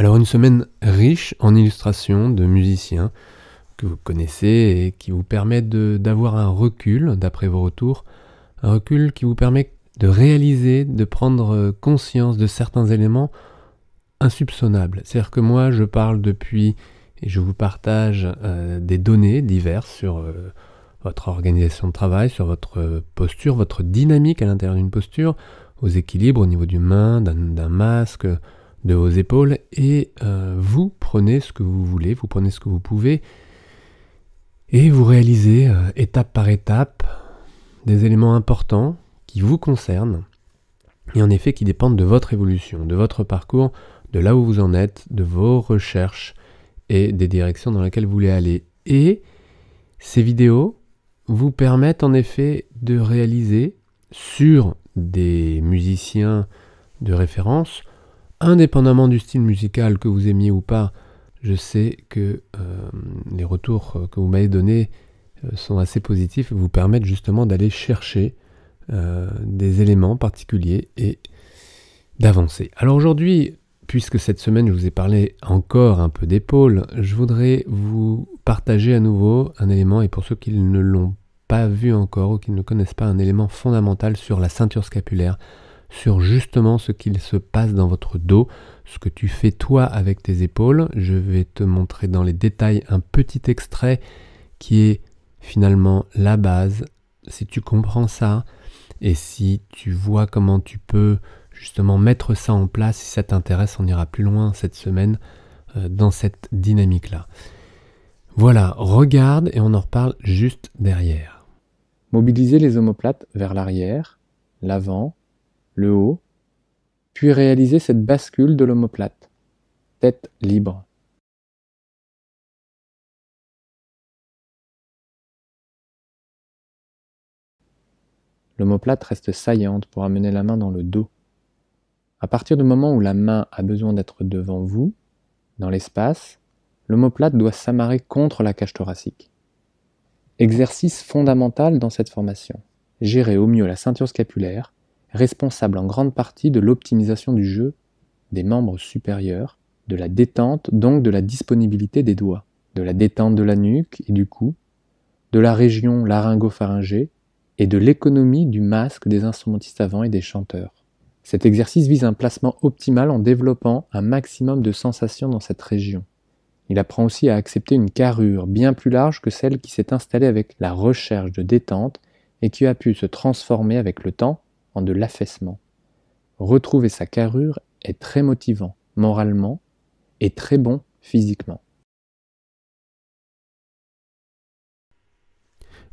Alors une semaine riche en illustrations de musiciens que vous connaissez et qui vous permettent d'avoir un recul, d'après vos retours, un recul qui vous permet de réaliser, de prendre euh, conscience de certains éléments insoupçonnables. C'est-à-dire que moi, je parle depuis et je vous partage euh, des données diverses sur euh, votre organisation de travail, sur votre posture, votre dynamique à l'intérieur d'une posture, aux équilibres au niveau du main, d'un masque, de vos épaules et euh, vous prenez ce que vous voulez, vous prenez ce que vous pouvez et vous réalisez euh, étape par étape des éléments importants qui vous concernent et en effet qui dépendent de votre évolution, de votre parcours, de là où vous en êtes, de vos recherches et des directions dans lesquelles vous voulez aller. Et ces vidéos vous permettent en effet de réaliser sur des musiciens de référence indépendamment du style musical que vous aimiez ou pas, je sais que euh, les retours euh, que vous m'avez donnés euh, sont assez positifs et vous permettent justement d'aller chercher des éléments particuliers et d'avancer. Alors aujourd'hui, puisque cette semaine je vous ai parlé encore un peu d'épaule, je voudrais vous partager à nouveau un élément et pour ceux qui ne l'ont pas vu encore ou qui ne connaissent pas un élément fondamental sur la ceinture scapulaire, sur justement ce qu'il se passe dans votre dos, ce que tu fais toi avec tes épaules. Je vais te montrer dans les détails un petit extrait qui est finalement la base. Si tu comprends ça et si tu vois comment tu peux justement mettre ça en place, si ça t'intéresse, on ira plus loin cette semaine euh, dans cette dynamique-là. Voilà, regarde et on en reparle juste derrière. mobiliser les omoplates vers l'arrière, l'avant le haut, puis réaliser cette bascule de l'omoplate, tête libre. L'omoplate reste saillante pour amener la main dans le dos. À partir du moment où la main a besoin d'être devant vous, dans l'espace, l'omoplate doit s'amarrer contre la cage thoracique. Exercice fondamental dans cette formation. Gérer au mieux la ceinture scapulaire responsable en grande partie de l'optimisation du jeu des membres supérieurs, de la détente, donc de la disponibilité des doigts, de la détente de la nuque et du cou, de la région laryngopharyngée et de l'économie du masque des instrumentistes avant et des chanteurs. Cet exercice vise un placement optimal en développant un maximum de sensations dans cette région. Il apprend aussi à accepter une carrure bien plus large que celle qui s'est installée avec la recherche de détente et qui a pu se transformer avec le temps en de l'affaissement. Retrouver sa carrure est très motivant moralement et très bon physiquement.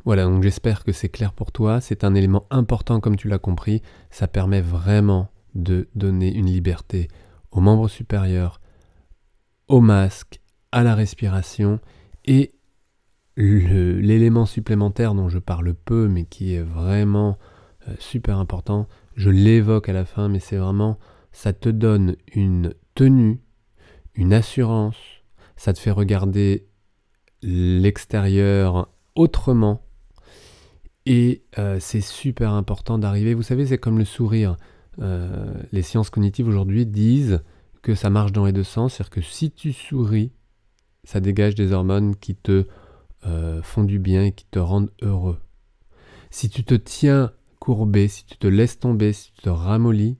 Voilà, donc j'espère que c'est clair pour toi. C'est un élément important comme tu l'as compris. Ça permet vraiment de donner une liberté aux membres supérieurs, au masque, à la respiration et l'élément supplémentaire dont je parle peu mais qui est vraiment euh, super important. Je l'évoque à la fin, mais c'est vraiment, ça te donne une tenue, une assurance, ça te fait regarder l'extérieur autrement. Et euh, c'est super important d'arriver. Vous savez, c'est comme le sourire. Euh, les sciences cognitives aujourd'hui disent que ça marche dans les deux sens, c'est-à-dire que si tu souris, ça dégage des hormones qui te font du bien et qui te rendent heureux. Si tu te tiens courbé, si tu te laisses tomber, si tu te ramollis,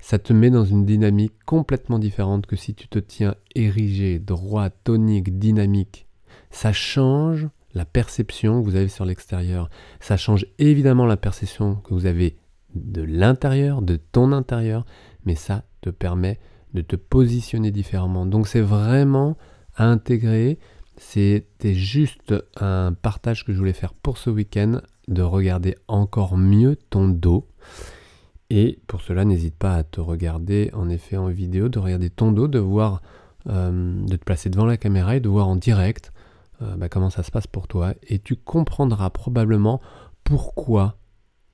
ça te met dans une dynamique complètement différente que si tu te tiens érigé, droit, tonique, dynamique. Ça change la perception que vous avez sur l'extérieur. Ça change évidemment la perception que vous avez de l'intérieur, de ton intérieur, mais ça te permet de te positionner différemment. Donc c'est vraiment à intégrer. C'était juste un partage que je voulais faire pour ce week-end de regarder encore mieux ton dos. Et pour cela, n'hésite pas à te regarder en effet en vidéo, de regarder ton dos, de voir, euh, de te placer devant la caméra et de voir en direct euh, bah, comment ça se passe pour toi. Et tu comprendras probablement pourquoi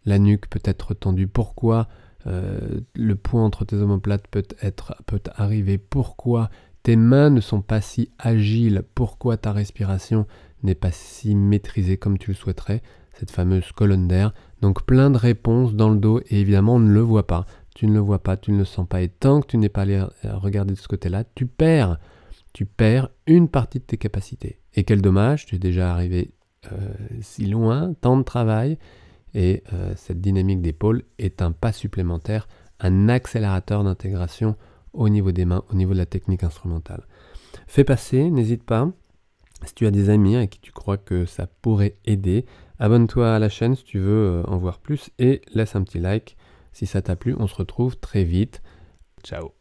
la nuque peut être tendue, pourquoi euh, le poids entre tes omoplates peut être peut arriver, pourquoi tes mains ne sont pas si agiles, pourquoi ta respiration n'est pas si maîtrisée comme tu le souhaiterais, cette fameuse colonne d'air. Donc plein de réponses dans le dos et évidemment on ne le voit pas. Tu ne le vois pas, tu ne le sens pas. Et tant que tu n'es pas allé euh, regarder de ce côté-là, tu perds. Tu perds une partie de tes capacités. Et quel dommage, tu es déjà arrivé euh, si loin, tant de travail. Et euh, cette dynamique d'épaule est un pas supplémentaire, un accélérateur d'intégration au niveau des mains, au niveau de la technique instrumentale. Fais passer, n'hésite pas. Si tu as des amis à qui tu crois que ça pourrait aider, abonne-toi à la chaîne si tu veux euh, en voir plus et laisse un petit like si ça t'a plu. On se retrouve très vite. Ciao